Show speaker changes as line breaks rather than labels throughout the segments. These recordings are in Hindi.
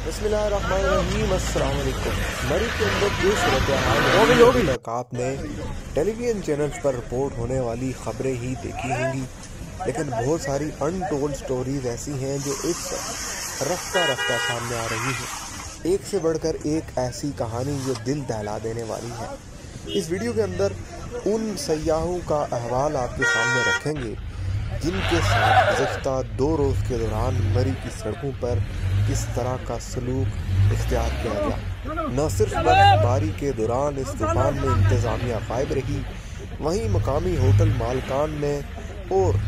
आपने टेलीविजन चैनल्स पर रिपोर्ट होने वाली खबरें ही देखी होंगी लेकिन बहुत सारी अनटोल्ड स्टोरीज ऐसी हैं जो इस रफ्ता रफ्ता सामने आ रही है एक से बढ़कर एक ऐसी कहानी जो दिल दहला देने वाली है इस वीडियो के अंदर उन सयाहों का अहवाल आपके सामने रखेंगे जिनके साथ गुजशत दो रोज़ के दौरान मरी की सड़कों पर किस तरह का सलूक इख्तियार किया गया न सिर्फ बर्फबारी के दौरान इस तूफान में इंतज़ामिया गायब रही वहीं मकामी होटल मालकान ने और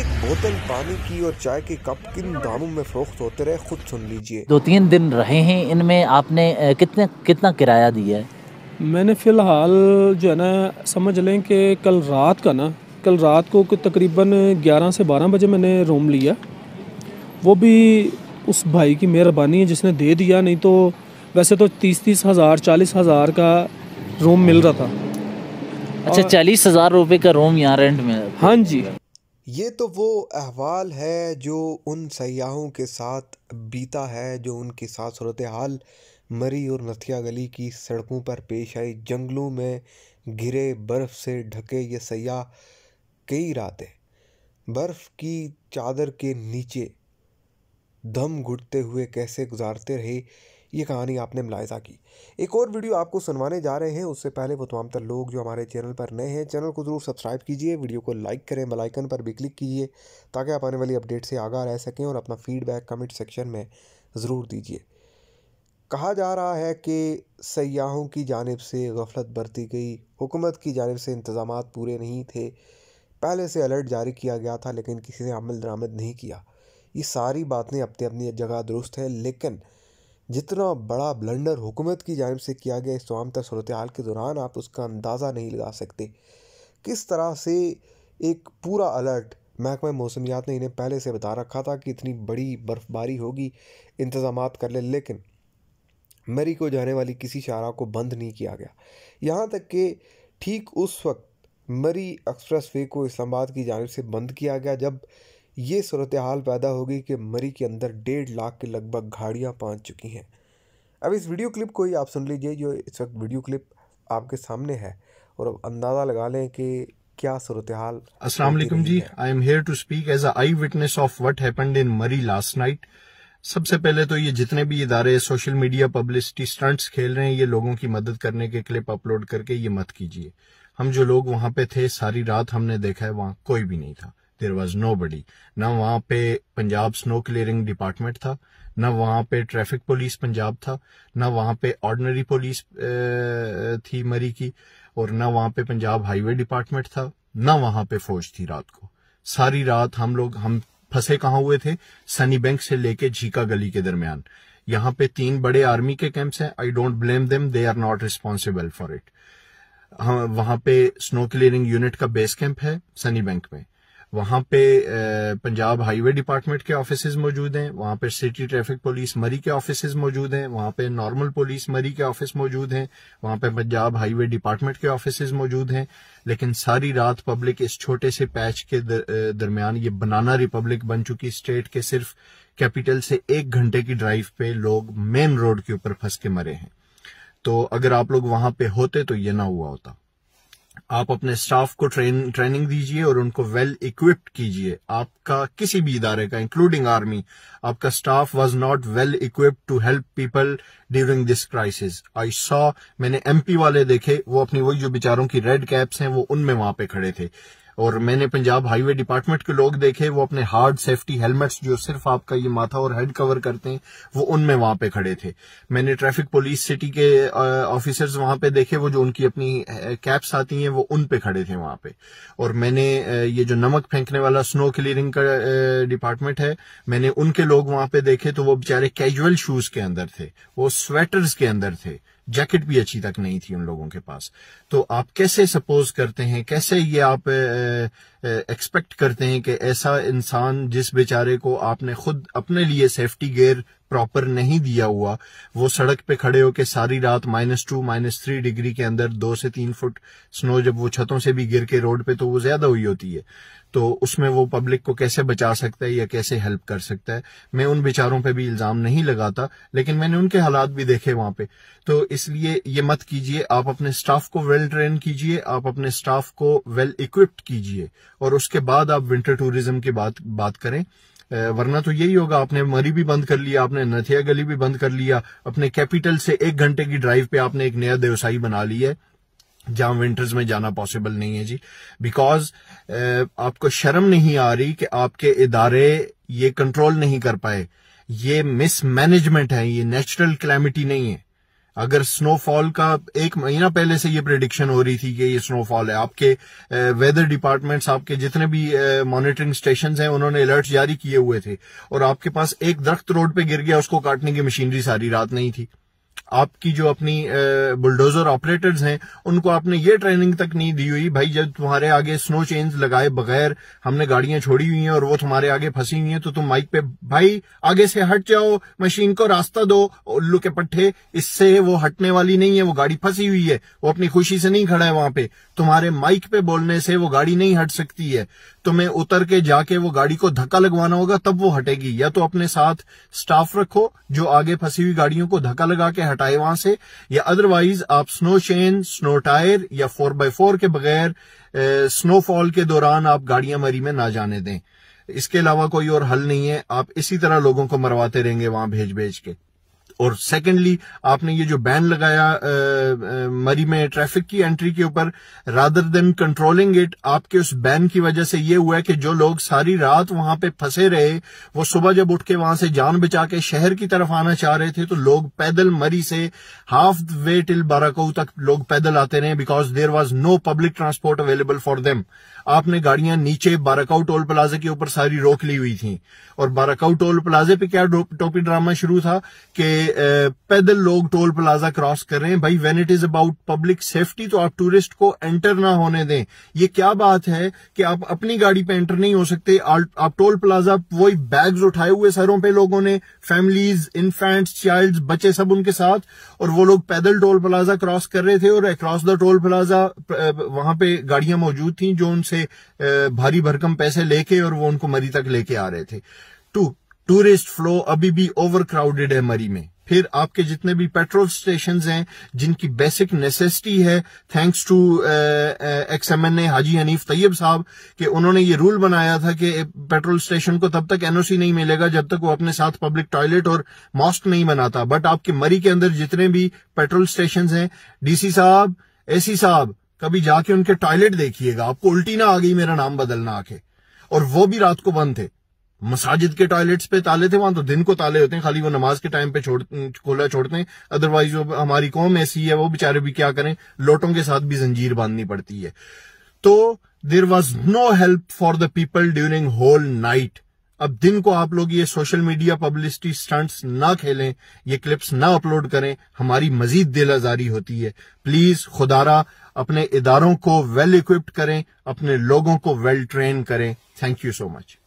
एक बोतल पानी की और चाय के कप किन दामों में फरोख्त होते रहे खुद सुन लीजिए दो तीन दिन रहे हैं इनमें आपने कितने कितना किराया दिया है मैंने फ़िलहाल जो है ना समझ लें कि कल रात का ना कल रात को तकरीबन 11 से 12 बजे मैंने रूम लिया वो भी उस भाई की मेहरबानी है जिसने दे दिया नहीं तो वैसे तो तीस तीस हज़ार चालीस हज़ार का रूम मिल रहा था अच्छा चालीस हज़ार रुपये का रूम यहाँ रेंट में हाँ जी ये तो वो अहवाल है जो उन सयाहों के साथ बीता है जो उनके साथ सूरत हाल मरी और नथिया गली की सड़कों पर पेश आई जंगलों में घिरे बर्फ़ से ढके ये सयाह कई रातें बर्फ़ की चादर के नीचे दम घुटते हुए कैसे गुजारते रहे ये कहानी आपने मुलायजा की एक और वीडियो आपको सुनवाने जा रहे हैं उससे पहले वो तमाम तर लोग जो हमारे चैनल पर नए हैं चैनल को ज़रूर सब्सक्राइब कीजिए वीडियो को लाइक करें बेलाइकन पर भी क्लिक कीजिए ताकि आप आने वाली अपडेट से आगा रह सकें और अपना फीडबैक कमेंट सेक्शन में ज़रूर दीजिए कहा जा रहा है कि सयाहों की जानब से गफलत बरती गई हुकूमत की जानब से इंतज़ाम पूरे नहीं थे पहले से अलर्ट जारी किया गया था लेकिन किसी ने अमल दरामद नहीं किया ये सारी बातें अपनी अपनी जगह दुरुस्त हैं लेकिन जितना बड़ा ब्लंडर हुकूमत की जानब से किया गया इस तमाम सूरत हाल के दौरान आप उसका अंदाज़ा नहीं लगा सकते किस तरह से एक पूरा अलर्ट महकमा मौसमियात ने इन्हें पहले से बता रखा था कि इतनी बड़ी बर्फ़बारी होगी इंतज़ाम कर ले लेकिन मरी को जाने वाली किसी शारा को बंद नहीं किया गया यहाँ तक कि ठीक उस वक्त मरी एक्सप्रेस वे को इस्लामाबाद की जानब से बंद किया गया जब ये सूरत हाल पैदा होगी कि मरी के अंदर डेढ़ लाख के लगभग घाड़ियाँ पहुँच चुकी हैं अब इस वीडियो क्लिप को ही आप सुन लीजिए जो इस वक्त वीडियो क्लिप आपके सामने है और अब अंदाज़ा लगा लें कि क्या सूरत हाल असला जी
I am here to speak as eyewitness of what happened in Murree last night सबसे पहले तो ये जितने भी इदारे सोशल मीडिया पब्लिसिटी स्टंट्स खेल रहे हैं ये लोगों की मदद करने के क्लिप अपलोड करके ये मत कीजिए हम जो लोग वहां पे थे सारी रात हमने देखा है वहां कोई भी नहीं था देर वॉज नो बडी न वहां पे पंजाब स्नो क्लियरिंग डिपार्टमेंट था न वहां पे ट्रैफिक पुलिस पंजाब था न वहां पे ऑर्डनरी पुलिस थी मरी की और न वहां पे पंजाब हाईवे डिपार्टमेंट था न वहां पे फौज थी रात को सारी रात हम लोग हम फंसे कहा हुए थे सनी बैंक से लेके झीका गली के दरमियान यहां पे तीन बड़े आर्मी के कैंप्स हैं I don't blame them they are not responsible for it वहां पे स्नो क्लियरिंग यूनिट का बेस कैंप है सनी बैंक में वहां पे पंजाब हाईवे डिपार्टमेंट के ऑफिस मौजूद हैं वहां पे सिटी ट्रैफिक पुलिस मरी के ऑफिस मौजूद हैं वहां पे नॉर्मल पुलिस मरी के ऑफिस मौजूद हैं वहां पे पंजाब हाईवे डिपार्टमेंट के ऑफिस मौजूद हैं लेकिन सारी रात पब्लिक इस छोटे से पैच के दरमियान ये बनाना रिपब्लिक बन चुकी स्टेट के सिर्फ कैपिटल से एक घंटे की ड्राइव पे लोग मेन रोड के ऊपर फंस के मरे हैं तो अगर आप लोग वहां पे होते तो ये ना हुआ होता आप अपने स्टाफ को ट्रेन ट्रेनिंग दीजिए और उनको वेल इक्विप्ड कीजिए आपका किसी भी इदारे का इंक्लूडिंग आर्मी आपका staff was not well equipped to help people during this crisis I saw मैंने एमपी वाले देखे वो अपनी वही जो बेचारों की रेड कैप्स हैं वो उनमें वहां पे खड़े थे और मैंने पंजाब हाईवे डिपार्टमेंट के लोग देखे वो अपने हार्ड सेफ्टी हेलमेट्स जो सिर्फ आपका ये माथा और हेड कवर करते हैं वो उनमें वहां पे खड़े थे मैंने ट्रैफिक पुलिस सिटी के ऑफिसर्स वहां पे देखे वो जो उनकी अपनी कैप्स आती हैं वो उन पे खड़े थे वहां पे और मैंने ये जो नमक फेंकने वाला स्नो क्लियरिंग का डिपार्टमेंट है मैंने उनके लोग वहां पे देखे तो वो बेचारे कैजुअल शूज के अंदर थे वो स्वेटर्स के अंदर थे जैकेट भी अच्छी तक नहीं थी उन लोगों के पास तो आप कैसे सपोज करते हैं कैसे ये आप एक्सपेक्ट करते हैं कि ऐसा इंसान जिस बेचारे को आपने खुद अपने लिए सेफ्टी गेयर प्रॉपर नहीं दिया हुआ वो सड़क पे खड़े होके सारी रात minus two minus three degree के अंदर दो से तीन फुट स्नो जब वो छतों से भी गिर के रोड पे तो वो ज्यादा हुई होती है तो उसमें वो पब्लिक को कैसे बचा सकता है या कैसे हेल्प कर सकता है मैं उन बेचारों पे भी इल्जाम नहीं लगाता लेकिन मैंने उनके हालात भी देखे वहां पे तो इसलिए ये मत कीजिए आप अपने स्टाफ को वेल ट्रेन कीजिए आप अपने स्टाफ को वेल इक्विप्ड कीजिए और उसके बाद आप विंटर टूरिज्म की बात बात करें वरना तो यही होगा आपने मरी भी बंद कर लिया आपने नथिया गली भी बंद कर लिया अपने कैपिटल से एक घंटे की ड्राइव पे आपने एक नया व्यवसायी बना लिया है जहां विंटर्स में जाना पॉसिबल नहीं है जी बिकॉज आपको शर्म नहीं आ रही कि आपके इदारे ये कंट्रोल नहीं कर पाए ये मिसमैनेजमेंट है ये नेचुरल क्लैमिटी नहीं है अगर स्नोफॉल का एक महीना पहले से ये प्रिडिक्शन हो रही थी कि ये स्नोफॉल है आपके वेदर डिपार्टमेंट्स आपके जितने भी मॉनिटरिंग स्टेशन हैं उन्होंने अलर्ट जारी किए हुए थे और आपके पास एक दरख्त रोड पे गिर गया उसको काटने की मशीनरी सारी रात नहीं थी आपकी जो अपनी बुलडोजर ऑपरेटर्स हैं उनको आपने ये ट्रेनिंग तक नहीं दी हुई भाई जब तुम्हारे आगे स्नो चेन्स लगाए बगैर हमने गाड़ियां छोड़ी हुई हैं और वो तुम्हारे आगे फंसी हुई हैं तो तुम माइक पे भाई आगे से हट जाओ मशीन को रास्ता दो उल्लू के पट्टे इससे वो हटने वाली नहीं है वो गाड़ी फंसी हुई है वो अपनी खुशी से नहीं खड़ा है वहां पे तुम्हारे माइक पे बोलने से वो गाड़ी नहीं हट सकती है तुम्हें उतर के जाके वो गाड़ी को धक्का लगवाना होगा तब वो हटेगी या तो अपने साथ स्टाफ रखो जो आगे फंसी हुई गाड़ियों को धक्का लगा के हटाए वहां से या अदरवाइज आप स्नो चेन स्नो टायर या फोर बाय फोर के बगैर स्नोफॉल के दौरान आप गाड़ियां मरी में ना जाने दें इसके अलावा कोई और हल नहीं है आप इसी तरह लोगों को मरवाते रहेंगे वहां भेज भेज के और सेकेंडली आपने ये जो बैन लगाया मरी में ट्रैफिक की एंट्री के ऊपर रादर देन कंट्रोलिंग इट आपके उस बैन की वजह से ये हुआ कि जो लोग सारी रात वहां पे फंसे रहे वो सुबह जब उठ के वहां से जान बचा के शहर की तरफ आना चाह रहे थे तो लोग पैदल मरी से हाफ वे टिल बाराकू तक लोग पैदल आते रहे because there was no public transport available for them आपने गाड़ियां नीचे बाराकाउ टोल प्लाजे के ऊपर सारी रोक ली हुई थी और बाराकाउ टोल प्लाजे पे क्या टोपी ड्रामा शुरू था कि पैदल लोग टोल प्लाजा क्रॉस कर रहे हैं भाई when it is about public safety तो आप टूरिस्ट को एंटर ना होने दें ये क्या बात है कि आप अपनी गाड़ी पे एंटर नहीं हो सकते आप टोल प्लाजा वही बैग्स उठाए हुए सरों पे लोगों ने फैमिलीज इन्फेंट्स चाइल्ड बच्चे सब उनके साथ और वो लोग पैदल टोल प्लाजा क्रॉस कर रहे थे और अक्रॉस द टोल प्लाजा वहां पे गाड़ियां मौजूद थी जो उनसे भारी भरकम पैसे लेके और वो उनको मरी तक लेके आ रहे थे टू टूरिस्ट फ्लो अभी भी ओवरक्राउडेड है मरी में फिर आपके जितने भी पेट्रोल स्टेशन हैं जिनकी बेसिक नेसेसिटी है thanks to ex M N A Haji Hanif Tayyab sahab कि उन्होंने ये रूल बनाया था कि पेट्रोल स्टेशन को तब तक एनओसी नहीं मिलेगा जब तक वो अपने साथ पब्लिक टॉयलेट और मॉस्क नहीं बनाता बट आपके मरी के अंदर जितने भी पेट्रोल स्टेशन हैं डीसी साहब एसी साहब कभी जाके उनके टॉयलेट देखिएगा आपको उल्टी ना आ गई मेरा नाम बदलना आके और वो भी रात को बंद थे मसाजिद के टॉयलेट्स पे ताले थे वहां तो दिन को ताले होते हैं खाली वो नमाज के टाइम पे छोड़ खोला छोड़ते हैं अदरवाइज जो हमारी कौम ऐसी है वो बेचारे भी क्या करें लोटों के साथ भी जंजीर बांधनी पड़ती है तो there was no help for the people during whole night अब दिन को आप लोग ये सोशल मीडिया पब्लिसिटी स्टंट्स ना खेलें ये क्लिप्स ना अपलोड करें हमारी मजीद दिल आजारी होती है प्लीज खुदारा अपने इदारों को वेल इक्विप्ड करें अपने लोगों को वेल ट्रेन करें थैंक यू सो मच